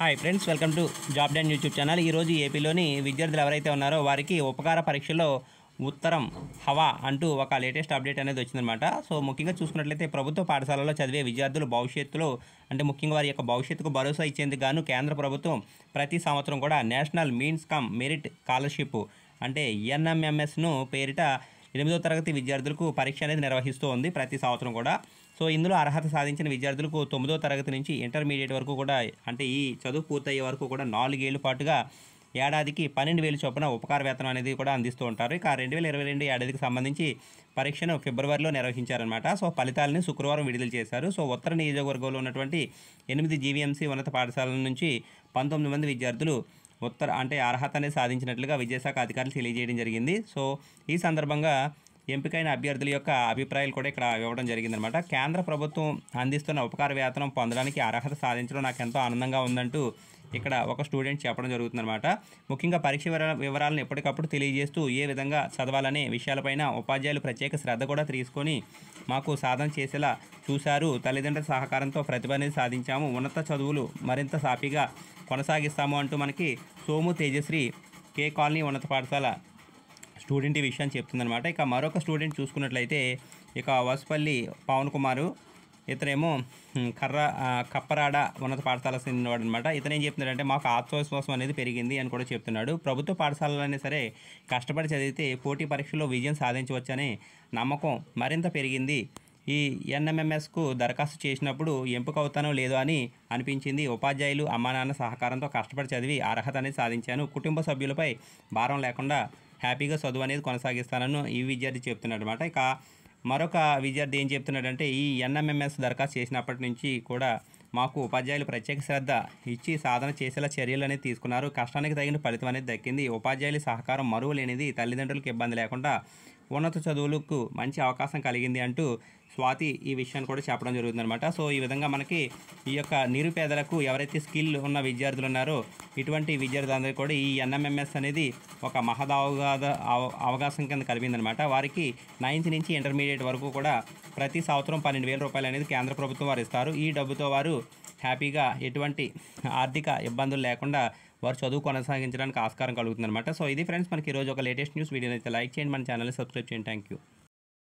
hi friends welcome to job డ్యాన్ YouTube channel ఈరోజు ఏపీలోని విద్యార్థులు ఎవరైతే ఉన్నారో వారికి ఉపకార పరీక్షలో ఉత్తరం హవా అంటూ ఒక లేటెస్ట్ అప్డేట్ అనేది వచ్చిందనమాట సో ముఖ్యంగా చూసుకున్నట్లయితే ప్రభుత్వ పాఠశాలలో చదివే విద్యార్థులు భవిష్యత్తులో అంటే ముఖ్యంగా వారి యొక్క భవిష్యత్తుకు భరోసా ఇచ్చేందుకు గాను కేంద్ర ప్రభుత్వం ప్రతి సంవత్సరం కూడా national means cum merit scholarship అంటే ఎన్ఎంఎంఎస్ను పేరిట ఎనిమిదో తరగతి విద్యార్థులకు పరీక్ష అనేది నిర్వహిస్తూ ఉంది ప్రతి సంవత్సరం కూడా సో ఇందులో అర్హత సాధించిన విద్యార్థులకు తొమ్మిదో తరగతి నుంచి ఇంటర్మీడియట్ వరకు కూడా అంటే ఈ చదువు పూర్తయ్యే వరకు కూడా నాలుగేళ్ళు పాటుగా ఏడాదికి పన్నెండు వేలు చొప్పున ఉపకార వేతనం అనేది కూడా అందిస్తూ ఉంటారు ఇక రెండు వేల ఇరవై రెండు ఏడాదికి సంబంధించి పరీక్షను ఫిబ్రవరిలో నిర్వహించారనమాట సో ఫలితాలను శుక్రవారం విడుదల చేశారు సో ఉత్తర నియోజకవర్గంలో ఉన్నటువంటి ఎనిమిది జీవీఎంసీ ఉన్నత పాఠశాలల నుంచి పంతొమ్మిది మంది విద్యార్థులు ఉత్తర అంటే అర్హతని సాధించినట్లుగా విద్యాశాఖ అధికారులు తెలియజేయడం జరిగింది సో ఈ సందర్భంగా ఎంపికైన అభ్యర్థుల యొక్క అభిప్రాయాలు కూడా ఇక్కడ ఇవ్వడం జరిగిందనమాట కేంద్ర ప్రభుత్వం అందిస్తున్న ఉపకార వేతనం పొందడానికి అర్హత సాధించడం నాకు ఎంతో ఆనందంగా ఉందంటూ ఇక్కడ ఒక స్టూడెంట్ చెప్పడం జరుగుతుందన్నమాట ముఖ్యంగా పరీక్ష వివరాలను ఎప్పటికప్పుడు తెలియజేస్తూ ఏ విధంగా చదవాలనే విషయాలపైన ఉపాధ్యాయులు ప్రత్యేక శ్రద్ధ కూడా తీసుకొని మాకు సాధన చేసేలా చూశారు తల్లిదండ్రుల సహకారంతో ప్రతిభ అనేది సాధించాము ఉన్నత చదువులు మరింత సాఫీగా కొనసాగిస్తాము అంటూ మనకి సోము తేజశ్రీ కే కాలనీ ఉన్నత పాఠశాల స్టూడెంట్ ఈ విషయాన్ని చెప్తుందనమాట ఇక మరొక స్టూడెంట్ చూసుకున్నట్లయితే ఇక వసుపల్లి పవన్ కుమారు ఇతనేమో కర్ర కప్పరాడ ఉన్నత పాఠశాల చెందినవాడు అనమాట ఇతను ఏం చెప్తున్నాడంటే మాకు ఆత్మవిశ్వాసం అనేది పెరిగింది అని కూడా చెప్తున్నాడు ప్రభుత్వ పాఠశాలలోనే సరే కష్టపడి చదివితే పోటీ పరీక్షలో విజయం సాధించవచ్చనే నమ్మకం మరింత పెరిగింది ఈ ఎన్ఎంఎంఎస్కు దరఖాస్తు చేసినప్పుడు ఎంపిక అవుతానో లేదో అని అనిపించింది ఉపాధ్యాయులు అమ్మా నాన్న సహకారంతో కష్టపడి చదివి అర్హత అనేది సాధించాను కుటుంబ సభ్యులపై భారం లేకుండా హ్యాపీగా చదువు అనేది కొనసాగిస్తానని ఈ విద్యార్థి చెప్తున్నాడు అనమాట ఇక మరొక విద్యార్థి ఏం చెప్తున్నాడంటే ఈ ఎన్ఎంఎంఎస్ దరఖాస్తు చేసినప్పటి నుంచి కూడా మాకు ఉపాధ్యాయులు ప్రత్యేక శ్రద్ధ ఇచ్చి సాధన చేసేలా చర్యలు అనేది తీసుకున్నారు కష్టానికి తగిన ఫలితం అనేది దక్కింది ఉపాధ్యాయుల సహకారం మరువు లేనిది తల్లిదండ్రులకు ఇబ్బంది లేకుండా ఉన్నత చదువులకు మంచి అవకాశం కలిగింది అంటూ స్వాతి ఈ విషయాన్ని కూడా చెప్పడం జరుగుతుందనమాట సో ఈ విధంగా మనకి ఈ యొక్క నిరుపేదలకు ఎవరైతే స్కిల్ ఉన్న విద్యార్థులు ఉన్నారో ఇటువంటి విద్యార్థులందరికీ కూడా ఈ ఎన్ఎంఎంఎస్ అనేది ఒక మహద అవగాధ అవకాశం కింద కలిగిందనమాట వారికి నైన్త్ నుంచి ఇంటర్మీడియట్ వరకు కూడా ప్రతి సంవత్సరం పన్నెండు వేల రూపాయలు అనేది కేంద్ర ప్రభుత్వం వారు ఇస్తారు ఈ డబ్బుతో వారు హ్యాపీగా ఎటువంటి ఆర్థిక ఇబ్బందులు లేకుండా వారు చదువు కొనసాగించడానికి ఆస్కారం కలుగుతుందనమాట సో ఇది ఫ్రెండ్స్ మనకి ఈరోజు ఒక లేటెస్ట్ న్యూస్ వీడియో అయితే లైక్ చేయండి మన ఛానల్ని సబ్స్క్రైబ్ చేయండి థ్యాంక్ యూ